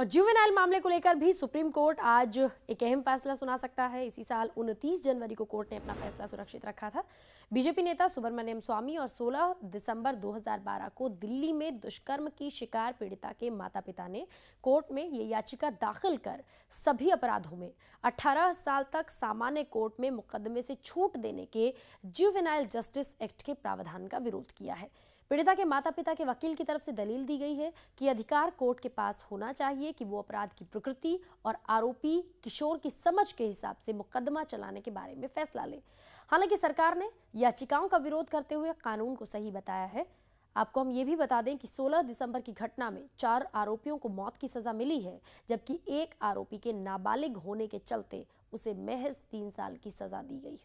और जुवेनाइल मामले को लेकर भी सुप्रीम कोर्ट आज एक अहम फैसला सुना सकता है इसी साल 29 जनवरी को कोर्ट ने अपना फैसला सुरक्षित रखा था बीजेपी नेता सुब्रमण्यम स्वामी और 16 दिसंबर 2012 को दिल्ली में दुष्कर्म की शिकार पीड़िता के माता पिता ने कोर्ट में ये याचिका दाखिल कर सभी अपराधों में 18 साल तक सामान्य कोर्ट में मुकदमे से छूट देने के जुवेनाइल जस्टिस एक्ट के प्रावधान का विरोध किया है पीड़िता के माता पिता के वकील की तरफ से दलील दी गई है कि अधिकार कोर्ट के पास होना चाहिए कि वो अपराध की प्रकृति और आरोपी किशोर की समझ के हिसाब से मुकदमा चलाने के बारे में फैसला ले हालांकि सरकार ने याचिकाओं का विरोध करते हुए कानून को सही बताया है आपको हम ये भी बता दें कि 16 दिसंबर की घटना में चार आरोपियों को मौत की सजा मिली है जबकि एक आरोपी के नाबालिग होने के चलते उसे महज तीन साल की सजा दी गई